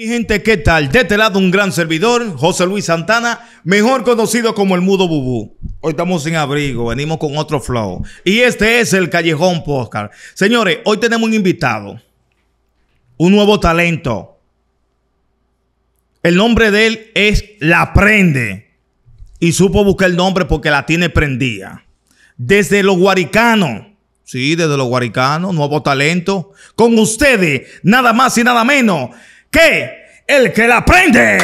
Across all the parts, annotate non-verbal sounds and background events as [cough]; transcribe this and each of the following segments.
Mi gente, ¿qué tal? De este lado un gran servidor, José Luis Santana, mejor conocido como el Mudo Bubú. Hoy estamos sin abrigo, venimos con otro flow. Y este es el Callejón Póscar. Señores, hoy tenemos un invitado, un nuevo talento. El nombre de él es La Prende. Y supo buscar el nombre porque la tiene prendida. Desde los guaricanos. Sí, desde los guaricanos, nuevo talento. Con ustedes, nada más y nada menos que el que la aprende.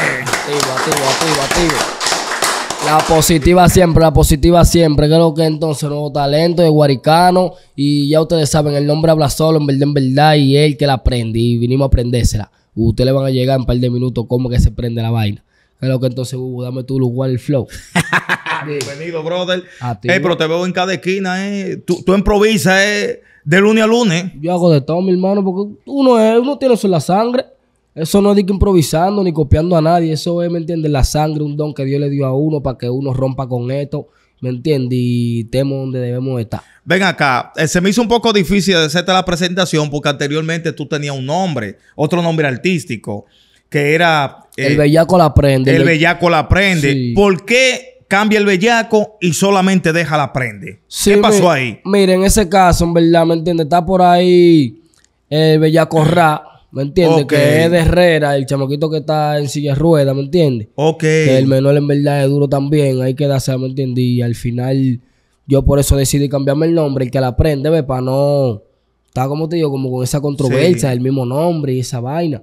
La positiva siempre, la positiva siempre. Creo que entonces nuevo talento de Guaricano. Y ya ustedes saben, el nombre habla solo, en verdad, en verdad. Y el que la prende, Y vinimos a aprendérsela. Ustedes le van a llegar en un par de minutos cómo que se prende la vaina. Creo que entonces, dame tu lugar el flow. [laughs] Bienvenido, brother. Hey, eh, pero te veo en cada esquina, eh. Tú, improvisas, eh, de lunes a lunes. Yo hago de todo, mi hermano, porque uno, es, uno tiene eso en la sangre. Eso no es improvisando ni copiando a nadie. Eso es, ¿me entiendes? La sangre, un don que Dios le dio a uno para que uno rompa con esto. ¿Me entiendes? Y temo donde debemos estar. Ven acá, eh, se me hizo un poco difícil hacerte la presentación porque anteriormente tú tenías un nombre, otro nombre artístico, que era... Eh, el Bellaco la prende. El, Bellaco la prende. ¿Por qué cambia el Bellaco y solamente deja la prende? ¿Qué pasó ahí? Mire, en ese caso, en verdad, ¿me entiendes? Está por ahí eh, el Bellaco Ra ¿Me entiendes? Que es de Herrera, el chamoquito que está en silla de rueda ¿me entiendes? Ok. Que el menor en verdad es duro también, hay que darse, ¿me entiendes? Y al final, yo por eso decidí cambiarme el nombre, el que la aprende, ¿ves? Para no. Está como te digo, como con esa controversia, el mismo nombre y esa vaina.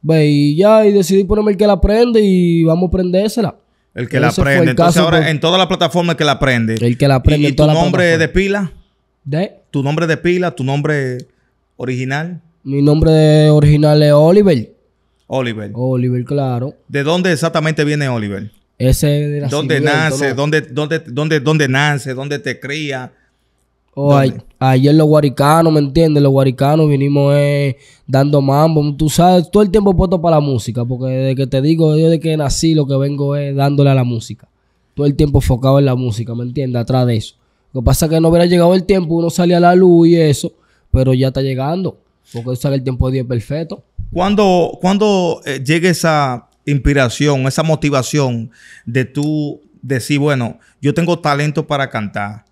Ve, y ya, y decidí ponerme el que la aprende y vamos a prendérsela. El que la prende. Entonces ahora en todas las plataformas el que la aprende. El que la prende tu nombre de pila? ¿De? ¿Tu nombre de pila? ¿Tu nombre original? Mi nombre original es Oliver. Oliver. Oliver, claro. ¿De dónde exactamente viene Oliver? Ese de ¿Dónde nace? ¿Dónde, dónde, dónde, nace? ¿Dónde te cría? Oh, ayer los guaricanos, ¿me entiendes? Los guaricanos vinimos eh, dando mambo. Tú sabes, todo el tiempo puesto para la música. Porque desde que te digo, desde que nací, lo que vengo es dándole a la música. Todo el tiempo enfocado en la música, ¿me entiendes? Atrás de eso. Lo que pasa es que no hubiera llegado el tiempo, uno salía a la luz y eso. Pero ya está llegando. Porque eso el tiempo de perfecto. Cuando, cuando eh, llegue esa inspiración, esa motivación de tú decir, bueno, yo tengo talento para cantar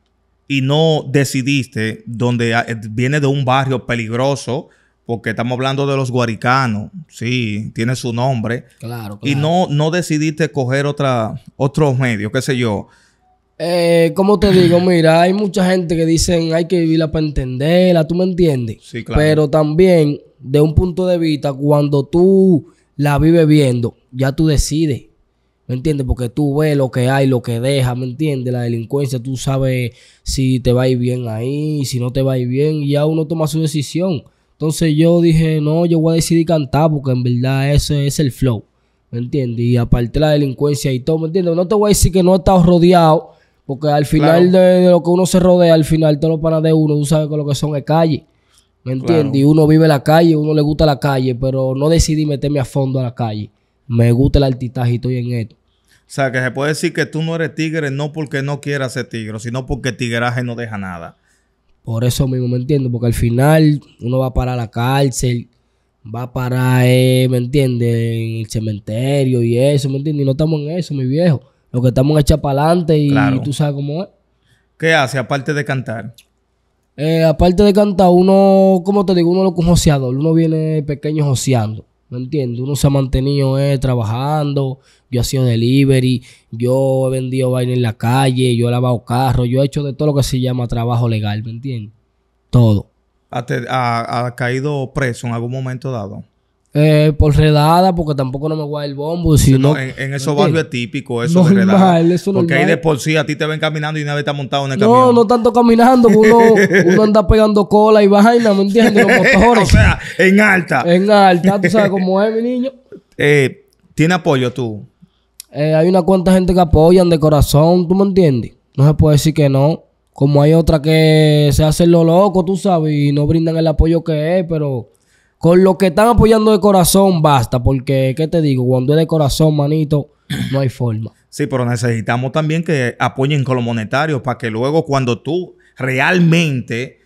y no decidiste donde ah, eh, viene de un barrio peligroso, porque estamos hablando de los guaricanos, sí, tiene su nombre. Y no, no decidiste coger otra, otros medios, qué sé yo, eh, ¿Cómo te digo? Mira, hay mucha gente que dicen hay que vivirla para entenderla, ¿tú me entiendes? Pero también, de un punto de vista, cuando tú la vives viendo, ya tú decides. ¿Me entiendes? Porque tú ves lo que hay, lo que deja, ¿me entiendes? La delincuencia, tú sabes si te va a ir bien ahí, si no te va a ir bien, y ya uno toma su decisión. Entonces yo dije, no, yo voy a decidir cantar, porque en verdad ese es el flow, ¿me entiendes? Y aparte la delincuencia y todo, ¿me entiendes? No te voy a decir que no he estado rodeado porque al final de, lo que uno se rodea, al final todo lo para de uno, tú sabes que lo que son es calle. ¿Me entiendes? Y uno vive la calle, uno le gusta la calle, pero no decidí meterme a fondo a la calle. Me gusta el artistaje y estoy en esto. O sea, que se puede decir que tú no eres tigre no porque no quieras ser tigre, sino porque tigreaje no deja nada. Por eso mismo, ¿me entiendes? Porque al final uno va para la cárcel, va para, eh, ¿me entiendes? En el cementerio y eso, ¿me entiendes? Y no estamos en eso, mi viejo. Lo que estamos echar para adelante y tú sabes cómo es. ¿Qué hace aparte de cantar? Eh, aparte de cantar, uno, como te digo, uno es un joseador. Uno viene pequeño joseando. ¿Me entiendes? Uno se ha mantenido eh, trabajando. Yo he sido delivery. Yo he vendido vaina en la calle. Yo he lavado carros. Yo he hecho de todo lo que se llama trabajo legal. ¿Me entiendes? Todo. ha caído preso en algún momento dado? eh, por redada, porque tampoco no me voy el bombo. Sino, en, esos barrios es típico eso de redada. porque ahí de por sí a ti te ven caminando y una vez está montado en el no, No, no tanto caminando, uno, [laughs] uno anda pegando cola y vaina, ¿me entiendes? Los motores. [laughs] o sea, en alta. En alta, tú sabes cómo es, mi niño. Eh, ¿Tiene apoyo tú? Eh, hay una cuanta gente que apoyan de corazón, ¿tú me entiendes? No se puede decir que no. Como hay otra que se hace lo loco, tú sabes, y no brindan el apoyo que es, pero con lo que están apoyando de corazón, basta. Porque, ¿qué te digo? Cuando es de corazón, manito, no hay forma. Sí, pero necesitamos también que apoyen con lo monetario para que luego cuando tú realmente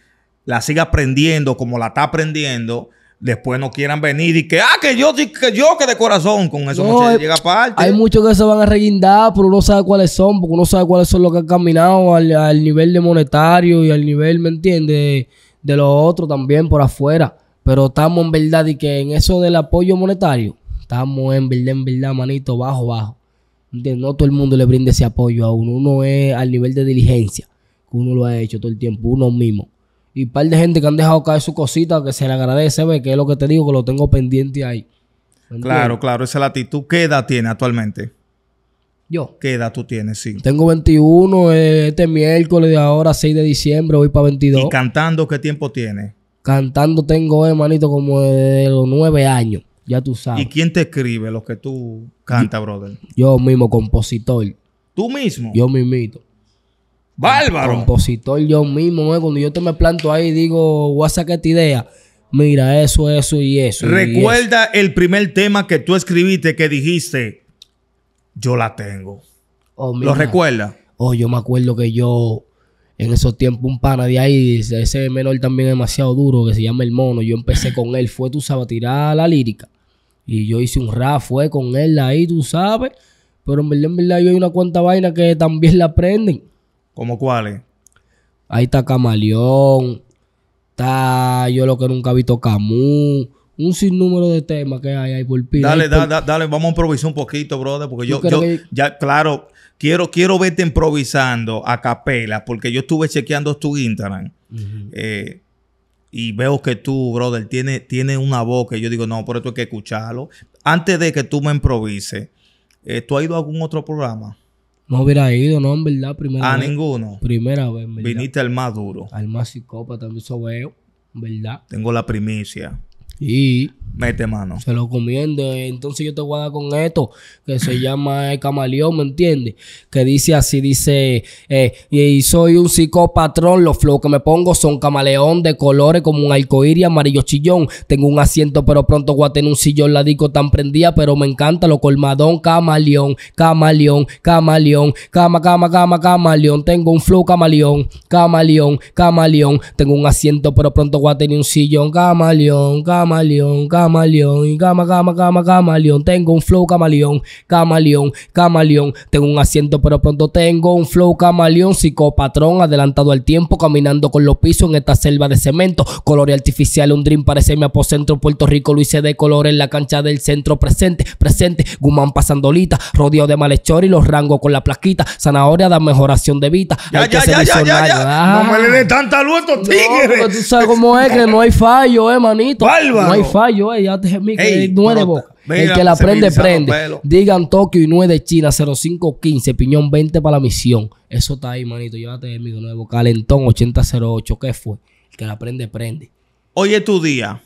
la sigas aprendiendo como la está aprendiendo, después no quieran venir y que, ah, que yo, que yo, que de corazón, con eso no, se hay, llega parte. Hay muchos que se van a reguindar, pero uno sabe cuáles son, porque uno sabe cuáles son los que han caminado al, nivel de monetario y al nivel, ¿me entiendes? De, de los otros también por afuera. Pero estamos en verdad y que en eso del apoyo monetario, estamos en verdad, en verdad, manito, bajo, bajo. No todo el mundo le brinde ese apoyo a uno. Uno es al nivel de diligencia, que uno lo ha hecho todo el tiempo, uno mismo. Y un par de gente que han dejado caer su cosita, que se le agradece, ve, que es lo que te digo, que lo tengo pendiente ahí. Claro, claro, esa es la actitud. ¿Qué edad tiene actualmente? Yo. ¿Qué edad tú tienes? Sí. Tengo 21, eh, este miércoles de ahora, 6 de diciembre, voy para 22. ¿Y cantando qué tiempo tiene? Cantando tengo, hermanito, eh, como de los nueve años. Ya tú sabes. ¿Y quién te escribe lo que tú cantas, brother? Yo mismo, compositor. ¿Tú mismo? Yo mismito. ¡Bárbaro! Compositor yo mismo. Eh, cuando yo te me planto ahí digo, voy a sacar esta idea. Mira, eso, eso y eso. Recuerda el primer tema que tú escribiste que dijiste, yo la tengo. Oh, ¿Lo recuerda? Oh, yo me acuerdo que yo en esos tiempos, un pana de ahí, ese menor también demasiado duro, que se llama El Mono. Yo empecé con él, fue, tú sabes, la lírica. Y yo hice un rap, fue con él ahí, tú sabes. Pero en verdad, en verdad, yo hay una cuanta vaina que también la aprenden. ¿Como cuáles? Ahí está Camaleón. Está yo lo que nunca he visto Camus un sinnúmero de temas que hay ahí por pila. Dale, dale, dale, vamos a improvisar un poquito, brother, porque yo, yo, ya, claro, quiero, quiero verte improvisando a capela, porque yo estuve chequeando tu Instagram. Eh, y veo que tú, brother, tienes tiene una voz que yo digo, no, por esto hay que escucharlo. Antes de que tú me improvises, eh, ¿tú has ido a algún otro programa? No hubiera ido, no, en verdad, primera ¿A ah, vez. ninguno? Primera vez, verdad. Viniste al más duro. Al más psicópata, eso veo, en verdad. Tengo la primicia. 咦。mete mano. Se lo comiendo... Entonces yo te voy a dar con esto, que se [laughs] llama camaleón, ¿me entiendes? Que dice así, dice, eh, y soy un psicopatrón, los flow que me pongo son camaleón de colores como un arcoíris amarillo chillón. Tengo un asiento, pero pronto voy a tener un sillón, la disco tan prendida, pero me encanta lo colmadón, camaleón, camaleón, camaleón, cama, cama, cama, camaleón. Tengo un flow camaleón, camaleón, camaleón. Tengo un asiento, pero pronto voy a tener un sillón, camaleón, camaleón, camaleón camaleón y gama, gama, gama, camaleón. Tengo un flow camaleón, camaleón, camaleón. Tengo un asiento, pero pronto tengo un flow camaleón. Psicopatrón, adelantado al tiempo, caminando con los pisos en esta selva de cemento. Color artificial, un dream parece mi apocentro. Puerto Rico lo hice de color en la cancha del centro. Presente, presente. Gumán pasandolita, rodeo de malhechor y los rangos con la plaquita. Zanahoria da mejoración de vida. Ya, ya, ya, ya, ya, ah. No me le dé tanta luz a estos tigres. tú sabes cómo es que no hay fallo, eh, manito. No hay fallo el que la prende, prende. Digan Tokio y 9 de China, 0515, piñón 20 para la misión. Eso está ahí, manito. Llévate nuevo. Calentón 8008, ¿qué fue? El que la prende, prende. Hoy es tu día.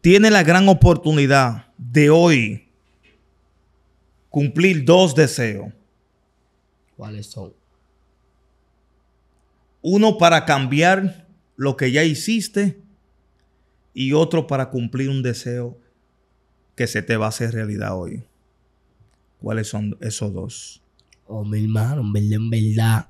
Tiene la gran oportunidad de hoy cumplir dos deseos. ¿Cuáles son? Uno para cambiar lo que ya hiciste y otro para cumplir un deseo que se te va a hacer realidad hoy. ¿Cuáles son esos dos? Oh, mi hermano, en verdad, en verdad.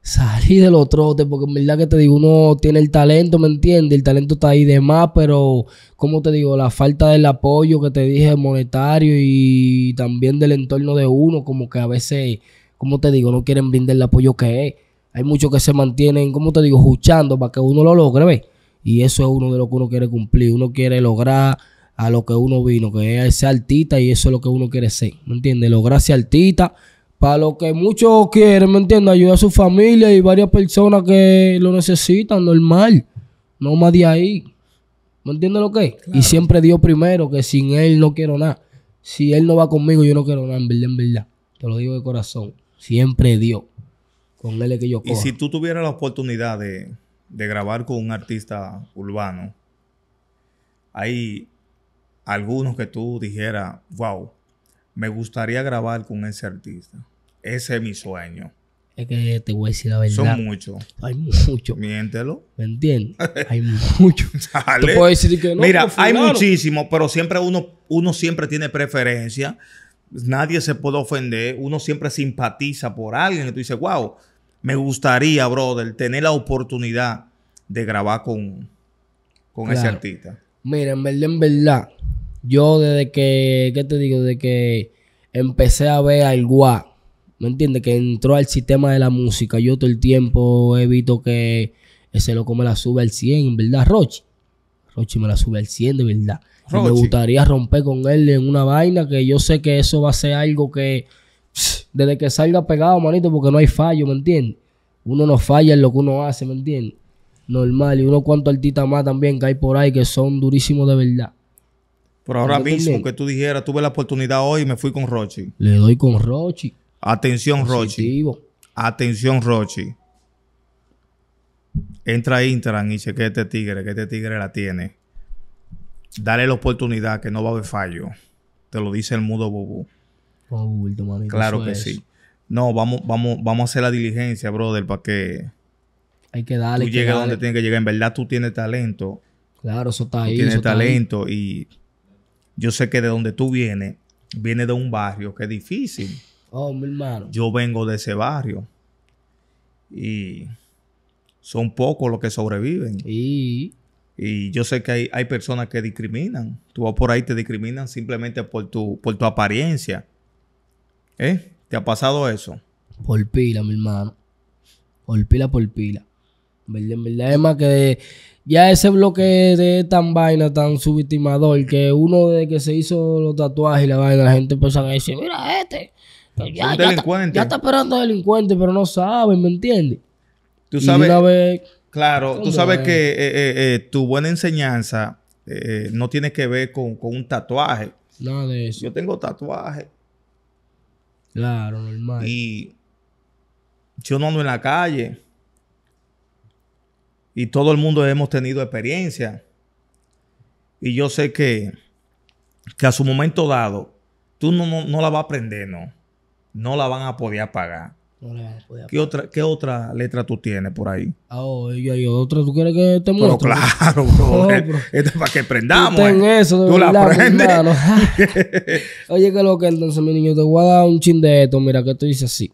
Salí de los porque en verdad que te digo, uno tiene el talento, ¿me entiendes? El talento está ahí de más, pero, como te digo? La falta del apoyo que te dije monetario y también del entorno de uno, como que a veces, como te digo? No quieren brindar el apoyo que es. Hay muchos que se mantienen, como te digo? Juchando para que uno lo logre, ¿ves? Y eso es uno de lo que uno quiere cumplir. Uno quiere lograr a lo que uno vino, que es ser altita y eso es lo que uno quiere ser. ¿Me entiendes? Lograr ser altita Para lo que muchos quieren, ¿me entiendes? Ayudar a su familia y varias personas que lo necesitan, normal. No más de ahí. ¿Me entiendes lo que es? Y siempre Dios primero, que sin Él no quiero nada. Si Él no va conmigo, yo no quiero nada, en verdad, en verdad. Te lo digo de corazón. Siempre Dios. Con Él es que yo cojo. Y si tú tuvieras la oportunidad de de grabar con un artista urbano, hay algunos que tú dijeras, wow, me gustaría grabar con ese artista. Ese es mi sueño. Es que te voy a decir la verdad. Son muchos. Hay muchos. Miéntelo. ¿Me entiendes? hay muchos. [laughs] Te puedo decir que no. Mira, hay muchísimos, pero siempre uno, uno siempre tiene preferencia. Nadie se puede ofender. Uno siempre simpatiza por alguien. Y tú dices, wow, me gustaría, brother, tener la oportunidad de grabar con, con ese artista. Mira, en verdad, yo desde que, ¿qué te digo? Desde que empecé a ver al Gua, ¿me entiendes? Que entró al sistema de la música. Yo todo el tiempo he visto que ese loco me la sube al 100, en verdad, Rochi. Rochi me la sube al 100, de verdad. me gustaría romper con él en una vaina que yo sé que eso va a ser algo que desde que salga pegado, manito, porque no hay fallo, ¿me entiendes? Uno no falla en lo que uno hace, ¿me entiendes? Normal, y uno cuánto artistas más también que hay por ahí que son durísimos de verdad. Por ahora mismo que tú dijeras, tuve la oportunidad hoy y me fui con Rochi. Le doy con Rochi. Atención, Rochi. Atención, Rochi. Entra a Instagram y que este tigre, que este tigre la tiene. Dale la oportunidad que no va a haber fallo. Te lo dice el mudo Bobo claro que sí. No, vamos, vamos, vamos a hacer la diligencia, brother, para que. Hay que darle. Tú llegues donde tiene que llegar. En verdad, tú tienes talento. Claro, eso está ahí. tienes talento y yo sé que de donde tú vienes, vienes de un barrio que es difícil. Oh, mi hermano. Yo vengo de ese barrio y son pocos los que sobreviven. Y, y yo sé que hay, personas que discriminan. Tú vas por ahí, te discriminan simplemente por por tu apariencia. ¿Eh? ¿Te ha pasado eso? Por pila, mi hermano. Por pila, por pila. En verdad, es más que ya ese bloque de tan vaina, tan subestimador, que uno de que se hizo los tatuajes y la vaina, la gente empezó a decir, mira este, ya, está, ya, está, esperando delincuente, pero no saben, ¿me entiendes? Tú sabes, claro, tú sabes que eh, eh, eh, tu buena enseñanza no tiene que ver con, con un tatuaje. Nada de eso. Yo tengo tatuajes. Claro, normal. Y yo no ando en la calle. Y todo el mundo hemos tenido experiencia. Y yo sé que, que a su momento dado, tú no, la vas a aprender, no. No la van a poder apagar. ¿Qué otra, ¿Qué otra letra tú tienes por ahí? Ah, hay otra. ¿Tú quieres que te muestre? Pero claro, [laughs] eh, bro. esto es para que prendamos. Tú eh. eso. tú la aprendes. [laughs] Oye, que lo que entonces, mi niño, te voy a dar un chin de esto. Mira, que tú dices así.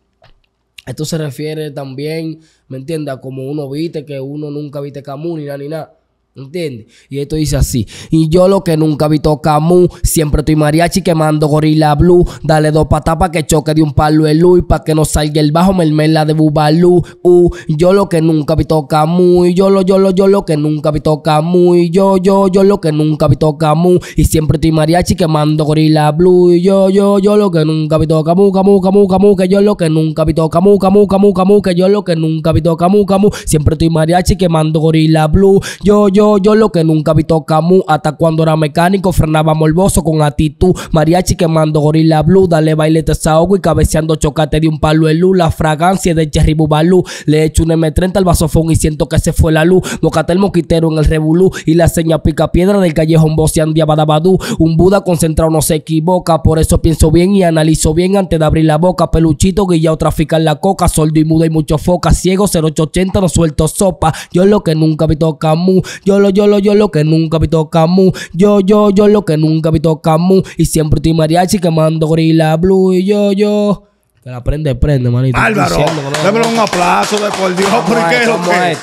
Esto se refiere también, ¿me entiendes? como uno viste, que uno nunca viste Camus ni nada, ni nada. Entiende. Y esto dice así. Y yo lo que nunca vi toca siempre estoy mariachi quemando gorila blue. Dale dos patas para que choque de un palo el y para que no salga el bajo mermela de bubalú. Uh, yo lo que nunca vi toca yo lo, yo lo, yo lo que nunca vi toca yo, yo, yo lo que nunca vi toca Y siempre estoy mariachi quemando gorila blue. yo, yo, yo lo que nunca vi toca camu, camu, camu, que yo lo que nunca vi toca camu, camu, camu, que yo lo que nunca vi toca camu. Siempre estoy mariachi quemando gorila blue. Yo, yo yo, lo que nunca vi Camus. Hasta cuando era mecánico, frenaba morboso con actitud. Mariachi quemando gorila bluda dale baile desahogo y cabeceando chocate de un palo La fragancia de Cherry Bubalú. Le echo un M30 al vasofón y siento que se fue la luz. Mocate el moquitero en el revolú y la seña pica piedra del callejón boceando Badabadú. Un Buda concentrado no se equivoca. Por eso pienso bien y analizo bien antes de abrir la boca. Peluchito trafica traficar la coca. Sordo y mudo y mucho foca. Ciego 0880 no suelto sopa. Yo lo que nunca vi Camus. Yo lo, yo yo lo que nunca vi Camus. Yo, yo, yo lo que nunca vi Camus. Y siempre estoy mariachi quemando gorila blue. Y yo, yo. Que la prende, prende, manito. Álvaro, démelo un aplauso de por Dios. porque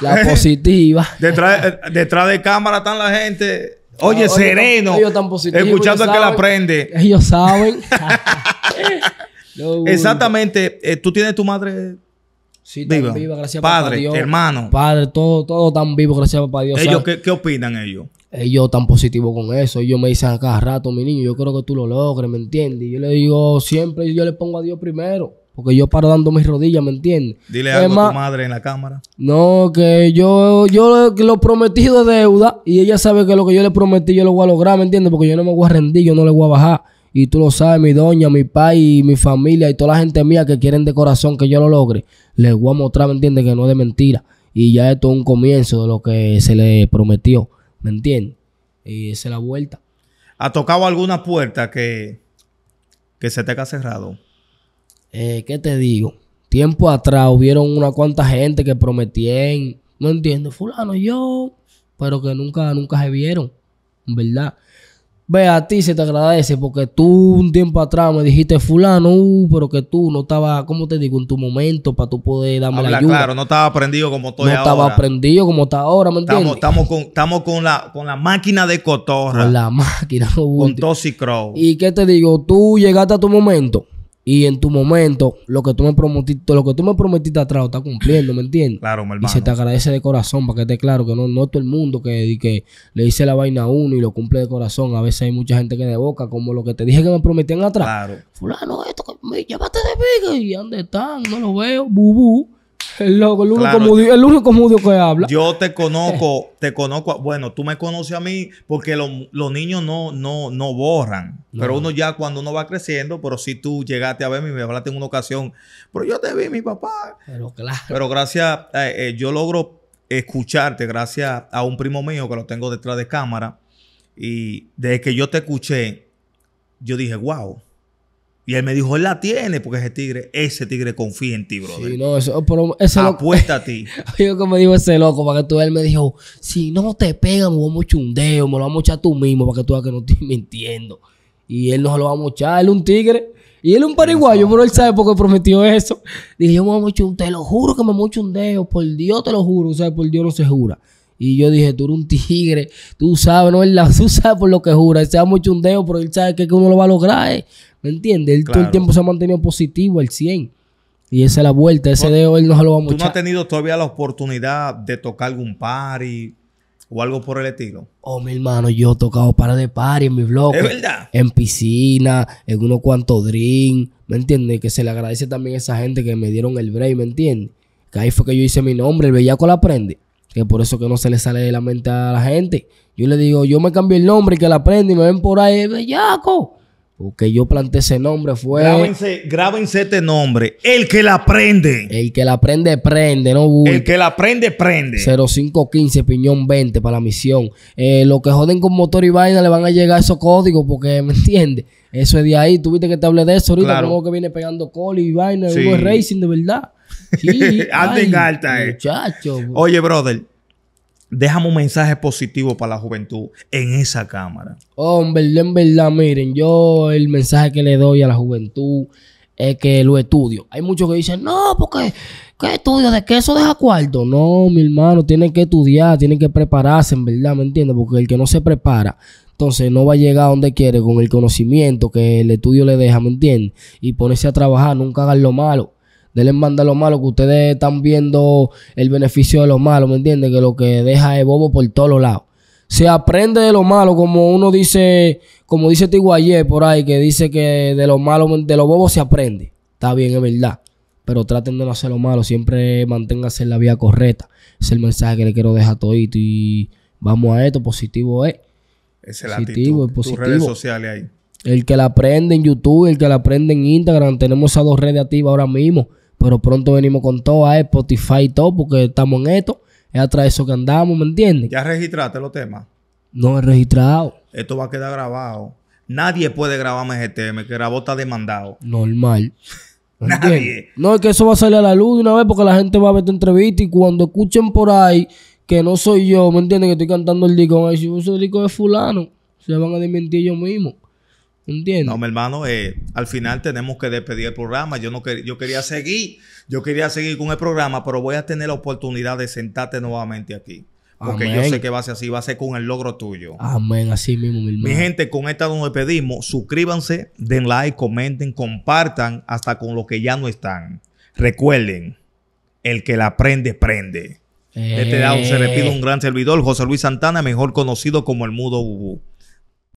La positiva. [laughs] detrás, eh, detrás de cámara están la gente. Oye, sereno. Ellos positivos. Escuchando que la prende. Ellos saben. [laughs] [laughs] Exactamente. Eh, ¿Tú tienes tu madre Sí, viva. gracias padre, Dios. hermano. Padre, todo, todo tan vivo, gracias a Dios. ¿Ellos ¿qué, opinan ellos? Ellos tan positivos con eso. Ellos me dicen a cada rato, mi niño, yo creo que tú lo logres, ¿me entiendes? yo le digo siempre, yo le pongo a Dios primero. Porque yo paro dando mis rodillas, ¿me entiendes? Dile algo a tu madre en la cámara. No, que yo, yo lo prometido de deuda y ella sabe que lo que yo le prometí yo lo voy a lograr, ¿me entiendes? Porque yo no me voy a rendir, yo no le voy a bajar. Y tú lo sabes, mi doña, mi país, mi familia y toda la gente mía que quieren de corazón que yo lo logre. Les voy a mostrar, ¿me entiendes? Que no es de mentira. Y ya esto es un comienzo de lo que se le prometió. ¿Me entiendes? Y esa es la vuelta. ¿Ha tocado alguna puerta que, que se te ha cerrado? Eh, ¿Qué te digo? Tiempo atrás hubieron una cuanta gente que prometían, no entiendo, fulano, yo, pero que nunca, nunca se vieron, ¿verdad? Ve, a ti se te agradece porque tú un tiempo atrás me dijiste, fulano, uh, pero que tú no estaba, ¿cómo te digo? En tu momento para tú poder darme la ayuda. Claro, no estaba aprendido como estoy ahora. No estaba aprendido como está ahora, ¿me entiendes? Estamos, estamos, con, la, con la máquina de cotorra. Con la [laughs] máquina. Con Tossy Crow. ¿Y qué te digo? Tú llegaste a tu momento. Y en tu momento, lo que tú me prometiste, lo que tú me prometiste atrás lo está cumpliendo, ¿me entiendes? Claro, mi Y se te agradece de corazón para que esté claro que no, no todo el mundo que, que le dice la vaina a uno y lo cumple de corazón. A veces hay mucha gente que de boca, como lo que te dije que me prometían atrás. Claro. Fulano, esto que me de pica y dónde están, no lo veo, bubú. El el único, mudio, que habla. Yo te conozco, te conozco. Bueno, tú me conoces a mí porque los niños no, no, no borran. Pero uno ya cuando uno va creciendo, pero si tú llegaste a verme y me hablaste en una ocasión, pero yo te vi, mi papá. Pero claro. Pero gracias, eh, eh, yo logro escucharte gracias a un primo mío que lo tengo detrás de cámara. Y desde que yo te escuché, yo dije, wow y él me dijo, él la tiene, porque ese tigre, ese tigre confía en ti, brother. no, Apuesta a [laughs] ti. Yo como dijo ese loco, para que tú, él me dijo, si no te pegan, me vamos a dedo, me lo vamos a echar tú mismo, para que tú veas que no estoy [laughs] mintiendo. Y él no se lo va a mochar, él es un tigre. Y él es un paraguayo, pero él sabe por qué prometió eso. Dije, yo me voy a dedo, te lo juro que me voy un dedo, por Dios te lo juro, o sea, por Dios no se jura. Y yo dije, tú eres un tigre, tú sabes, no es la, [laughs] tú sabes por lo que jura, él se da mucho un dedo pero él sabe que, uno lo va a lograr, eh". ¿me entiendes? Él todo el tiempo se ha mantenido positivo, al 100. Y esa es la vuelta, ese dedo, él no se lo va a mostrar. ¿Tú no has tenido todavía la oportunidad de tocar algún party o algo por el estilo? Oh, mi hermano, yo he tocado para de party en mi blog. ¿Es verdad? En piscina, en unos cuantos drinks, ¿me entiendes? Que se le agradece también a esa gente que me dieron el break, ¿me entiendes? Que ahí fue que yo hice mi nombre, el bellaco la aprende. Que por eso que no se le sale de la mente a la gente. Yo le digo, yo me cambié el nombre y que la prende. y me ven por ahí, bellaco. Porque yo planté ese nombre fue. Grábense, grábense este nombre. El que la prende. El que la prende, prende, no El que la prende, prende. 0515, piñón 20 para la misión. Eh, lo que joden con motor y vaina le van a llegar esos códigos porque, ¿me entiendes? Eso es de ahí. Tuviste que te hablé de eso ahorita. Como que viene pegando coli y vaina. Sí. Racing, de verdad. Sí, [laughs] Anden alta, eh. Oye, brother. Déjame un mensaje positivo para la juventud en esa cámara. Oh, en verdad, en verdad, miren, yo el mensaje que le doy a la juventud es que lo estudio. Hay muchos que dicen, no, porque ¿qué estudio? ¿De qué eso deja cuarto? No, mi hermano, tienen que estudiar, tienen que prepararse, en verdad, ¿me entiendes? Porque el que no se prepara, entonces no va a llegar a donde quiere con el conocimiento que el estudio le deja, ¿me entiendes? Y ponerse a trabajar, nunca hagan lo malo. Denle manda lo malo, que ustedes están viendo el beneficio de lo malo, ¿me entiendes? Que lo que deja es bobo por todos los lados. Se aprende de lo malo, como uno dice, como dice Tiguayé por ahí, que dice que de lo malo, de lo bobo se aprende. Está bien, es verdad. Pero traten de no hacer lo malo, siempre manténganse en la vía correcta. Es el mensaje que le quiero dejar a todito y vamos a esto, positivo es. Es el positivo, redes sociales ahí. El que la aprende en YouTube, el que la aprende en Instagram, tenemos esas dos redes activas ahora mismo. Pero pronto venimos con todo a Spotify y todo, porque estamos en esto. Es atrás de eso que andamos, ¿me entiendes? ¿Ya registraste los temas? No he registrado. Esto va a quedar grabado. Nadie puede grabar GTM, que grabó está demandado. Normal. [laughs] Nadie. No, es que eso va a salir a la luz de una vez porque la gente va a ver tu entrevista y cuando escuchen por ahí que no soy yo, ¿me entiendes? Que estoy cantando el disco, Si yo decir, el disco de fulano. Se van a desmentir ellos mismos. No, mi hermano, eh, al final tenemos que despedir el programa. Yo no quería seguir, yo quería seguir con el programa, pero voy a tener la oportunidad de sentarte nuevamente aquí. Porque yo sé que va a ser así, va a ser con el logro tuyo. Amén, así mismo, mi hermano. Mi gente, con esta nos despedimos. Suscríbanse, den like, comenten, compartan hasta con los que ya no están. Recuerden, el que la prende, prende. De este lado se le pide un eh. gran servidor, José Luis Santana, mejor conocido como el Mudo Bubú.